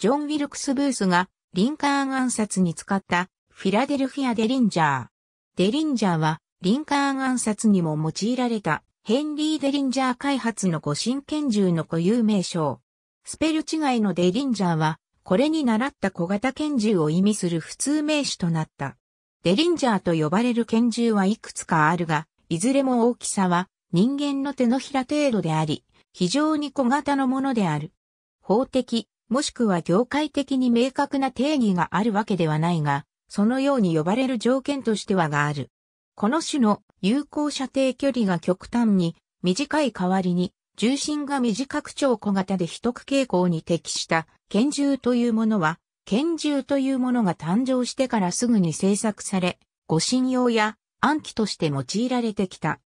ジョン・ウィルクス・ブースがリンカーン暗殺に使ったフィラデルフィア・デリンジャー。デリンジャーはリンカーン暗殺にも用いられたヘンリー・デリンジャー開発の護身拳銃の固有名称。スペル違いのデリンジャーはこれに習った小型拳銃を意味する普通名詞となった。デリンジャーと呼ばれる拳銃はいくつかあるが、いずれも大きさは人間の手のひら程度であり、非常に小型のものである。法的、もしくは業界的に明確な定義があるわけではないが、そのように呼ばれる条件としてはがある。この種の有効射程距離が極端に短い代わりに重心が短く超小型で秘匿傾向に適した拳銃というものは、拳銃というものが誕生してからすぐに製作され、護身用や暗記として用いられてきた。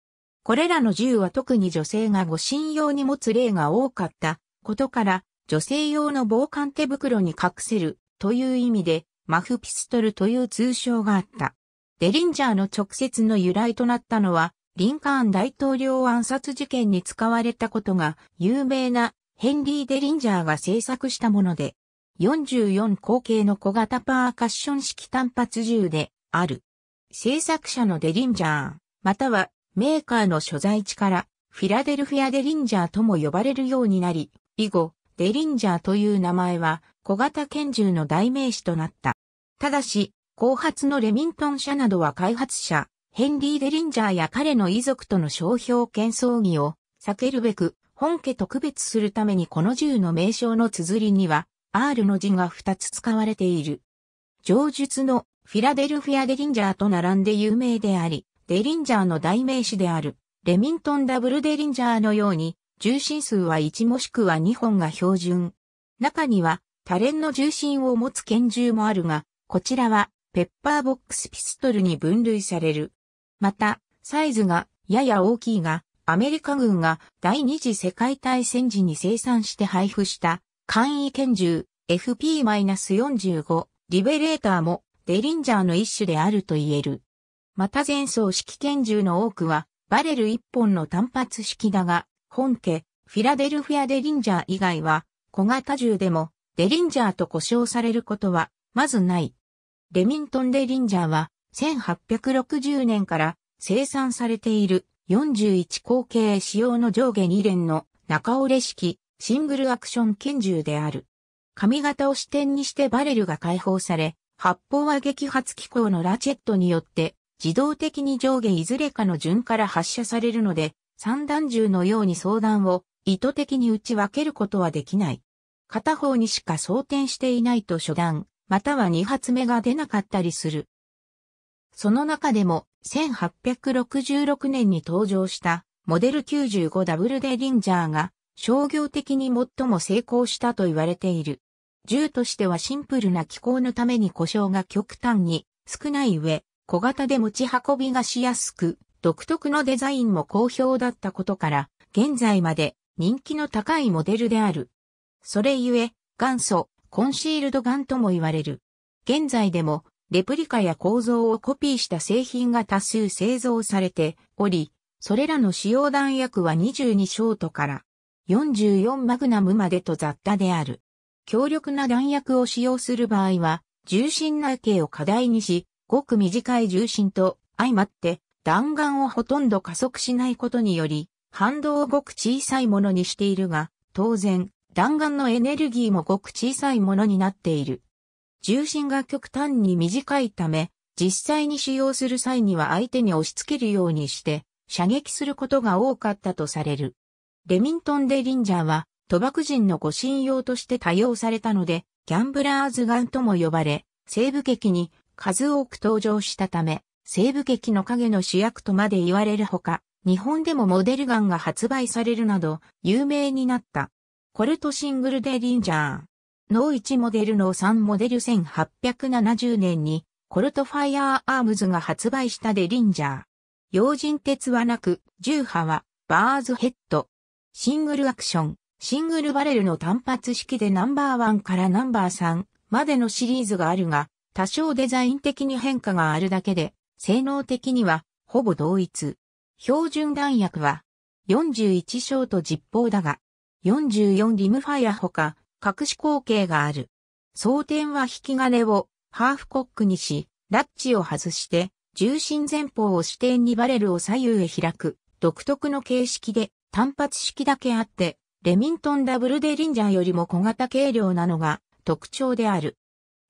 これらの銃は特に女性が護身用に持つ例が多かったことから、女性用の防寒手袋に隠せるという意味で、マフピストルという通称があった。デリンジャーの直接の由来となったのは、リンカーン大統領暗殺事件に使われたことが有名なヘンリー・デリンジャーが制作したもので、44口径の小型パーカッション式単発銃である。制作者のデリンジャー、またはメーカーの所在地からフィラデルフィア・デリンジャーとも呼ばれるようになり、以後、デリンジャーという名前は小型拳銃の代名詞となった。ただし、後発のレミントン社などは開発者、ヘンリー・デリンジャーや彼の遺族との商標権争議を避けるべく、本家と区別するためにこの銃の名称の綴りには、R の字が2つ使われている。上述のフィラデルフィア・デリンジャーと並んで有名であり、デリンジャーの代名詞である、レミントン・ダブル・デリンジャーのように、重心数は1もしくは2本が標準。中には、多連の重心を持つ拳銃もあるが、こちらは、ペッパーボックスピストルに分類される。また、サイズがやや大きいが、アメリカ軍が第二次世界大戦時に生産して配布した簡易拳銃 FP-45 リベレーターもデリンジャーの一種であると言える。また前奏式拳銃の多くはバレル1本の単発式だが、本家、フィラデルフィアデリンジャー以外は、小型銃でも、デリンジャーと呼称されることは、まずない。レミントンデリンジャーは、1860年から生産されている41口径仕様の上下2連の中折れ式シングルアクション拳銃である。髪型を支点にしてバレルが解放され、発砲は激発機構のラチェットによって自動的に上下いずれかの順から発射されるので、散弾銃のように相談を意図的に打ち分けることはできない。片方にしか装填していないと初弾、または2発目が出なかったりする。その中でも、1866年に登場したモデル 95W デリンジャーが商業的に最も成功したと言われている。銃としてはシンプルな機構のために故障が極端に少ない上、小型で持ち運びがしやすく、独特のデザインも好評だったことから、現在まで人気の高いモデルである。それゆえ、元祖、コンシールドガンとも言われる。現在でも、レプリカや構造をコピーした製品が多数製造されており、それらの使用弾薬は22ショートから44マグナムまでと雑多である。強力な弾薬を使用する場合は、重心内径を課題にし、ごく短い重心と相まって弾丸をほとんど加速しないことにより、反動をごく小さいものにしているが、当然、弾丸のエネルギーもごく小さいものになっている。重心が極端に短いため、実際に使用する際には相手に押し付けるようにして、射撃することが多かったとされる。レミントン・デ・リンジャーは、賭博人の護身用として多用されたので、ギャンブラーズガンとも呼ばれ、西部劇に数多く登場したため、西部劇の影の主役とまで言われるほか、日本でもモデルガンが発売されるなど、有名になった。コルトシングルでリンジャー。ノー1モデルの3モデル1870年に、コルトファイアーアームズが発売したデリンジャー。用心鉄はなく、重波は、バーズヘッド。シングルアクション、シングルバレルの単発式でナンバー1からナンバー3までのシリーズがあるが、多少デザイン的に変化があるだけで、性能的にはほぼ同一。標準弾薬は41ショート実砲だが、44リムファイアほか、隠し口径がある。装填は引き金をハーフコックにし、ラッチを外して、重心前方を支点にバレルを左右へ開く、独特の形式で単発式だけあって、レミントンダブルデリンジャーよりも小型軽量なのが特徴である。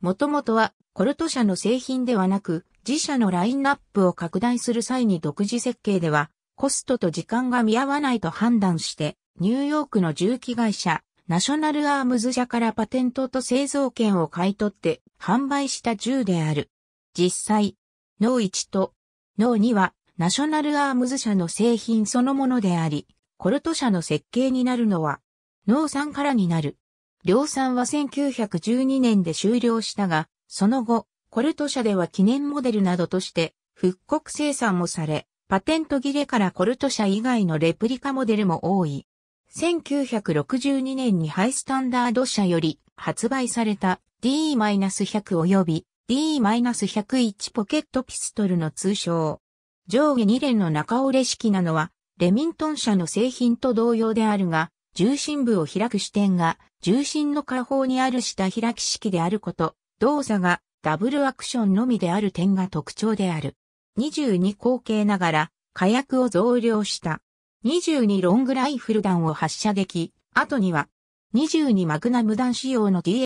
もともとはコルト社の製品ではなく、自社のラインナップを拡大する際に独自設計では、コストと時間が見合わないと判断して、ニューヨークの重機会社、ナショナルアームズ社からパテントと製造権を買い取って販売した銃である。実際、ノー1とノー2はナショナルアームズ社の製品そのものであり、コルト社の設計になるのは、ノー3からになる。量産は1912年で終了したが、その後、コルト社では記念モデルなどとして復刻生産もされ、パテント切れからコルト社以外のレプリカモデルも多い。1962年にハイスタンダード社より発売された D-100 及び D-101 ポケットピストルの通称。上下2連の中折れ式なのはレミントン社の製品と同様であるが、重心部を開く視点が、重心の下方にある下開き式であること、動作がダブルアクションのみである点が特徴である。22口径ながら、火薬を増量した。22ロングライフル弾を発射でき、後には、22マグナム弾仕様の DA。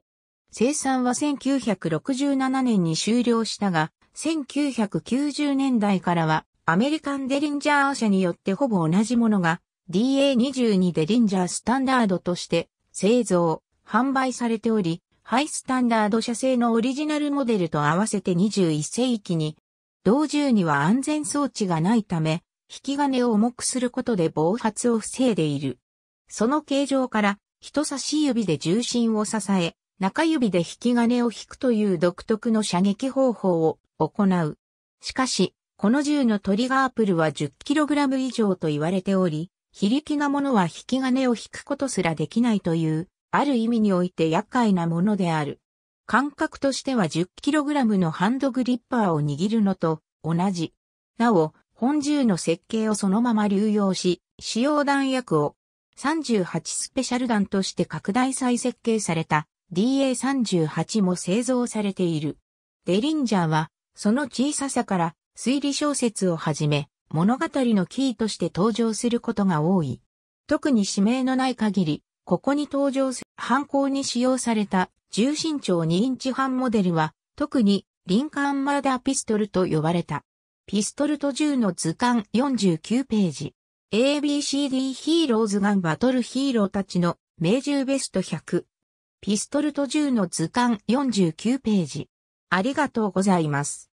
生産は1967年に終了したが、1990年代からは、アメリカンデリンジャー社によってほぼ同じものが DA22 デリンジャースタンダードとして製造、販売されており、ハイスタンダード社製のオリジナルモデルと合わせて21世紀に、同銃には安全装置がないため、引き金を重くすることで暴発を防いでいる。その形状から、人差し指で重心を支え、中指で引き金を引くという独特の射撃方法を行う。しかし、この銃のトリガープルは 10kg 以上と言われており、非力なものは引き金を引くことすらできないという、ある意味において厄介なものである。感覚としては 10kg のハンドグリッパーを握るのと同じ。なお、本銃の設計をそのまま流用し、使用弾薬を38スペシャル弾として拡大再設計された DA38 も製造されている。デリンジャーは、その小ささから推理小説をはじめ、物語のキーとして登場することが多い。特に指名のない限り、ここに登場する犯行に使用された重心長2インチ半モデルは、特にリンカーンマーダーピストルと呼ばれた。ピストルと銃の図鑑49ページ。ABCD ヒーローズガンバトルヒーローたちの名銃ベスト100。ピストルと銃の図鑑49ページ。ありがとうございます。